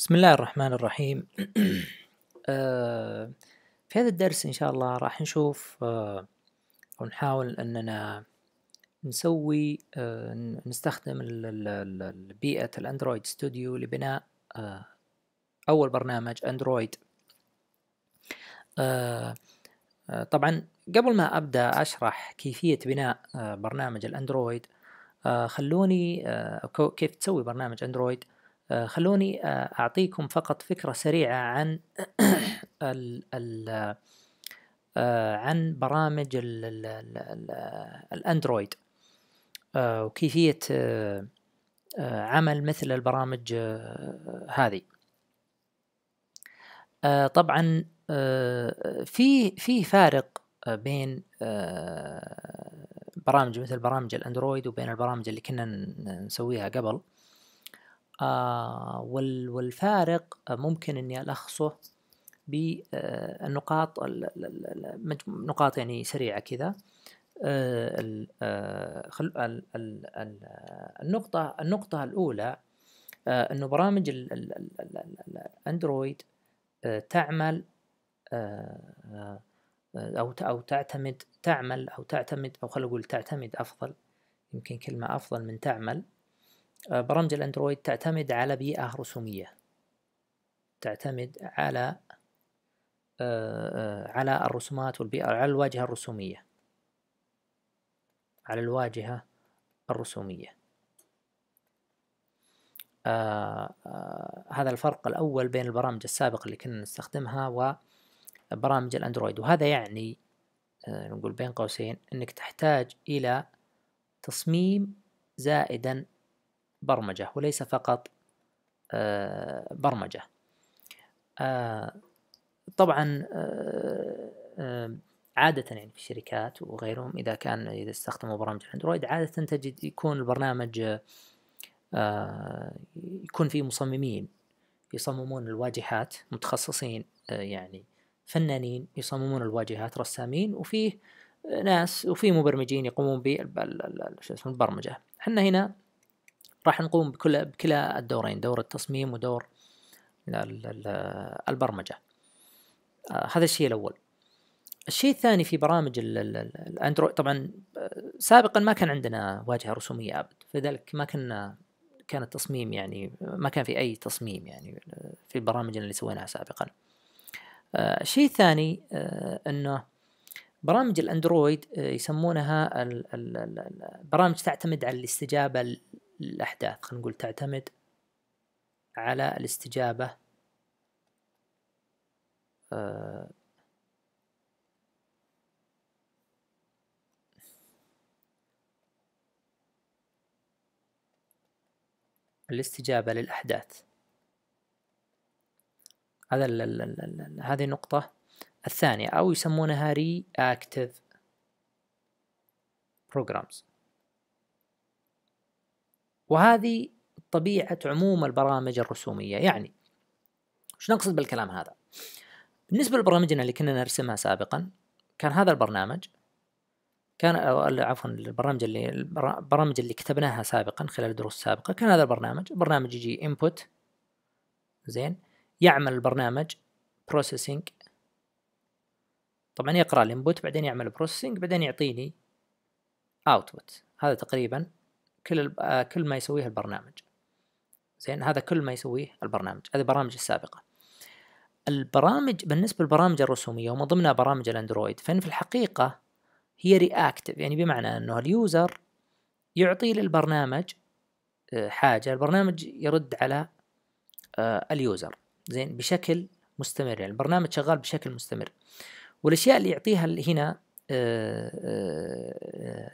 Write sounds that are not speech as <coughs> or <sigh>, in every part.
بسم الله الرحمن الرحيم <clears throat> آه، في هذا الدرس إن شاء الله راح نشوف ونحاول آه، أو نحاول أننا نسوي آه، نستخدم بيئة الأندرويد ستوديو لبناء أول برنامج أندرويد طبعا قبل ما أبدأ أشرح كيفية بناء برنامج الأندرويد خلوني كيف تسوي برنامج أندرويد آه، خلوني آه، أعطيكم فقط فكرة سريعة عن <coughs> ال الـ آه، عن برامج الـ الـ الأندرويد وكيفية عمل مثل البرامج هذه طبعا في في فارق بين برامج مثل برامج الاندرويد وبين البرامج اللي كنا نسويها قبل آه، والفارق ممكن اني الخصه بالنقاط آه، نقاط يعني سريعه كذا آه، النقطه النقطه الاولى انه برامج الاندرويد تعمل او او تعتمد تعمل او تعتمد او خلينا نقول تعتمد افضل يمكن كلمه افضل من تعمل آه، برامج الأندرويد تعتمد على بيئة رسومية تعتمد على آه، آه، على الرسومات والبيئة على الواجهة الرسومية على الواجهة الرسومية آه آه هذا الفرق الأول بين البرامج السابقة اللي كنا نستخدمها وبرامج الأندرويد وهذا يعني آه نقول بين قوسين أنك تحتاج إلى تصميم زائدا برمجة وليس فقط آه، برمجة آه، طبعا آه، عادة يعني في الشركات وغيرهم إذا كان إذا استخدموا برامج الأندرويد عادة تجد يكون البرنامج يكون فيه مصممين يصممون الواجهات متخصصين يعني فنانين يصممون الواجهات رسامين وفيه ناس وفي مبرمجين يقومون بالبرمجة احنا هنا راح نقوم بكل بكلا الدورين دور التصميم ودور البرمجة آه، هذا الشيء الأول الشيء الثاني في برامج الاندرويد طبعا آه، سابقا ما كان عندنا واجهه رسوميه ابد فذلك ما كنا كان التصميم يعني ما كان في اي تصميم يعني آه، في برامجنا اللي سويناها سابقا الشيء الثاني انه برامج الاندرويد يسمونها برامج تعتمد على الاستجابه الأحداث خلينا نقول تعتمد على الاستجابة آه الاستجابة للأحداث هذا هذه النقطة الثانية أو يسمونها ري programs وهذه طبيعة عموم البرامج الرسومية يعني وش نقصد بالكلام هذا بالنسبة لبرامجنا اللي كنا نرسمها سابقا كان هذا البرنامج كان عفوا البرامج اللي البرامج اللي كتبناها سابقا خلال الدروس السابقة كان هذا البرنامج برنامج يجي input زين يعمل البرنامج processing طبعا يقرأ الانبوت بعدين يعمل processing بعدين يعطيني output هذا تقريبا كل آه، كل ما يسويه البرنامج زين هذا كل ما يسويه البرنامج هذه البرامج السابقه البرامج بالنسبه للبرامج الرسوميه ومن ضمنها برامج الاندرويد فان في الحقيقه هي رياكتيف يعني بمعنى انه اليوزر يعطي للبرنامج آه، حاجه البرنامج يرد على آه، اليوزر زين بشكل مستمر يعني البرنامج شغال بشكل مستمر والاشياء اللي يعطيها هنا آه، آه، آه،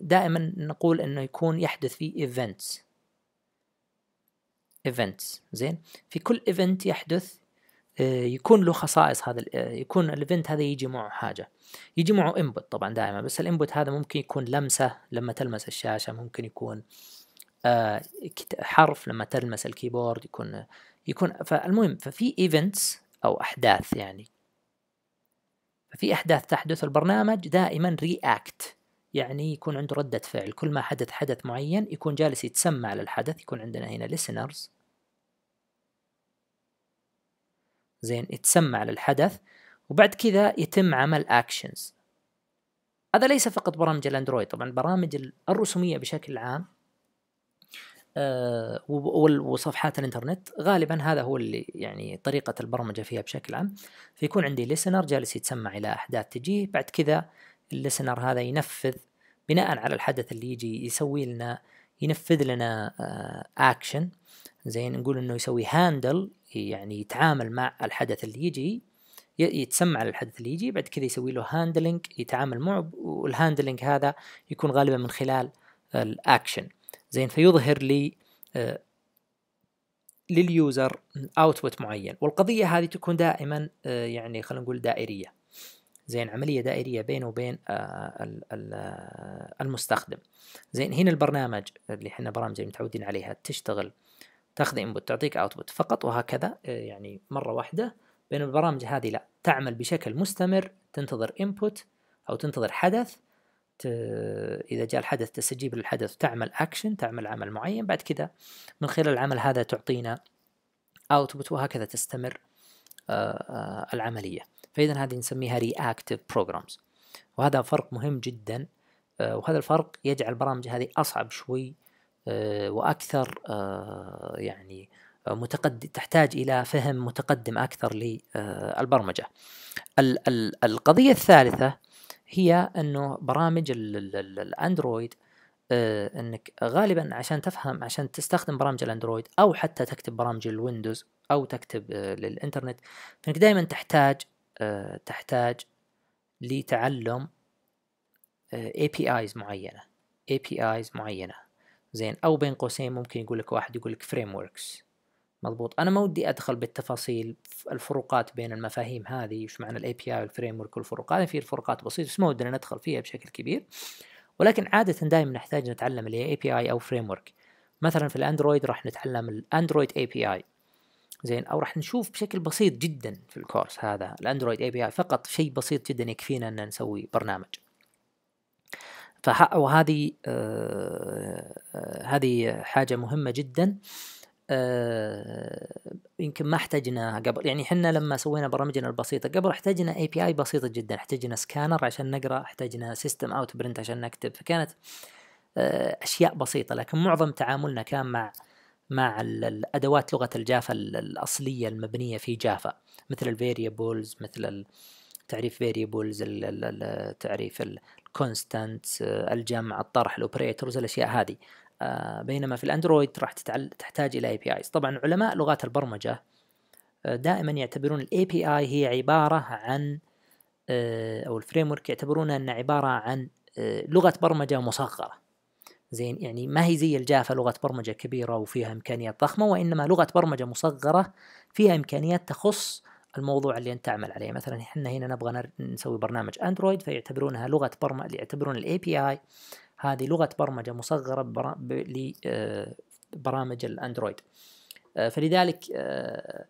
دائما نقول انه يكون يحدث في ايفنتس ايفنتس زين في كل ايفنت يحدث يكون له خصائص هذا يكون الايفنت هذا يجي معه حاجه يجي معه انبوت طبعا دائما بس الانبوت هذا ممكن يكون لمسه لما تلمس الشاشه ممكن يكون حرف لما تلمس الكيبورد يكون يكون فالمهم ففي ايفنتس او احداث يعني ففي أحداث تحدث البرنامج دائما رياكت يعني يكون عنده ردة فعل كل ما حدث حدث معين يكون جالس يتسمع للحدث يكون عندنا هنا listeners زين يتسمع للحدث وبعد كذا يتم عمل actions هذا ليس فقط برامج الاندرويد طبعا البرامج الرسومية بشكل عام آه، وصفحات الانترنت غالبا هذا هو اللي يعني طريقة البرمجة فيها بشكل عام فيكون عندي ليسنر جالس يتسمع إلى أحداث تجيه بعد كذا الليسنر هذا ينفذ بناء على الحدث اللي يجي يسوي لنا ينفذ لنا اكشن آه، زي نقول انه يسوي هاندل يعني يتعامل مع الحدث اللي يجي يتسمع للحدث اللي يجي بعد كذا يسوي له هاندلنج يتعامل معه والهاندلنج هذا يكون غالبا من خلال الاكشن زين فيظهر لي آه، لليوزر اوتبوت معين والقضيه هذه تكون دائما آه، يعني خلينا نقول دائريه زين عمليه دائريه بينه وبين آه، المستخدم زين هنا البرنامج اللي احنا برامج اللي متعودين عليها تشتغل تاخذ انبوت تعطيك اوتبوت فقط وهكذا يعني مره واحده بينما البرامج هذه لا تعمل بشكل مستمر تنتظر انبوت او تنتظر حدث اذا جاء الحدث تستجيب للحدث تعمل اكشن تعمل عمل معين بعد كذا من خلال العمل هذا تعطينا اوتبوت وهكذا تستمر آه، آه، العمليه فاذا هذه نسميها رياكتيف بروجرامز وهذا فرق مهم جدا آه، وهذا الفرق يجعل البرامج هذه اصعب شوي واكثر يعني متقدم تحتاج الى فهم متقدم اكثر للبرمجه القضيه الثالثه هي انه برامج الاندرويد آه، انك غالبا عشان تفهم عشان تستخدم برامج الاندرويد او حتى تكتب برامج الويندوز او تكتب آه، للانترنت فانك دائما تحتاج آه، تحتاج لتعلم اي بي ايز معينه اي بي ايز معينه زين او بين قوسين ممكن يقول لك واحد يقول لك فريم وركس مضبوط انا ما ودي ادخل بالتفاصيل الفروقات بين المفاهيم هذه وش معنى الاي بي اي والفريم ورك والفروقات يعني في فروقات بسيطه بس ما ودنا ندخل فيها بشكل كبير ولكن عاده دائما نحتاج نتعلم اللي هي بي اي او فريم ورك مثلا في الاندرويد راح نتعلم الاندرويد اي بي اي زين او راح نشوف بشكل بسيط جدا في الكورس هذا الاندرويد اي بي اي فقط شيء بسيط جدا يكفينا ان نسوي برنامج فهذه وهذه آه،, آه... هذه حاجه مهمه جدا آه، يمكن ما احتجناها قبل يعني احنا لما سوينا برامجنا البسيطه قبل احتجنا اي بي اي بسيطه جدا احتجنا سكانر عشان نقرا احتجنا سيستم اوت برنت عشان نكتب فكانت آه، اشياء بسيطه لكن معظم تعاملنا كان مع مع الادوات لغه الجافا الاصليه المبنيه في جافا مثل الفاريبلز مثل تعريف فاريبلز تعريف الكونستانت آه، الجمع الطرح الاوبريتورز الاشياء هذه آه، بينما في الاندرويد راح تحتاج الى اي بي ايز طبعا علماء لغات البرمجه آه، دائما يعتبرون الاي بي اي هي عباره عن آه، او الفريم ورك يعتبرونها انها عباره عن لغه برمجه مصغره زين يعني ما هي زي الجافا لغه برمجه كبيره وفيها امكانيات ضخمه وانما لغه برمجه مصغره فيها امكانيات تخص الموضوع اللي انت تعمل عليه مثلا احنا هنا نبغى نسوي برنامج اندرويد فيعتبرونها لغه برمجه يعتبرون الاي بي اي هذه لغه برمجه مصغره لبرامج آه، الاندرويد آه، فلذلك آه،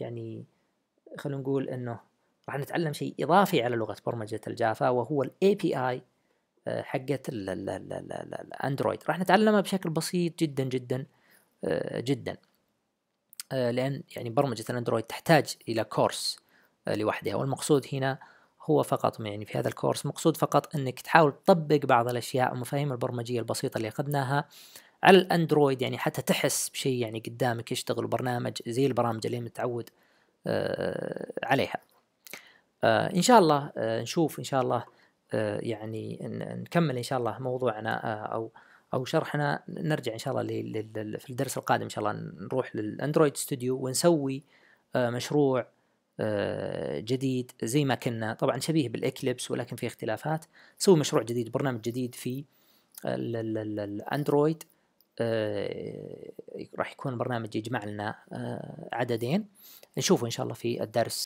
يعني خلينا نقول انه راح نتعلم شيء اضافي على لغه برمجه الجافا وهو الاي بي اي حقت الاندرويد راح نتعلمها بشكل بسيط جدا جدا جدا آه، لأن يعني برمجة الأندرويد تحتاج إلى كورس آه، لوحدها والمقصود هنا هو فقط يعني في هذا الكورس مقصود فقط أنك تحاول تطبق بعض الأشياء المفاهيم البرمجية البسيطة اللي أخذناها على الأندرويد يعني حتى تحس بشيء يعني قدامك يشتغل برنامج زي البرامج اللي متعود آه، عليها إن شاء الله نشوف إن شاء الله يعني نكمل إن شاء الله موضوعنا أو او شرحنا نرجع ان شاء الله في الدرس القادم ان شاء الله نروح للاندرويد ستوديو ونسوي آه، مشروع آه، جديد زي ما كنا طبعا شبيه بالاكليبس ولكن في اختلافات نسوي مشروع جديد برنامج جديد في الاندرويد آه، راح يكون برنامج يجمع لنا عددين نشوفه ان شاء الله في الدرس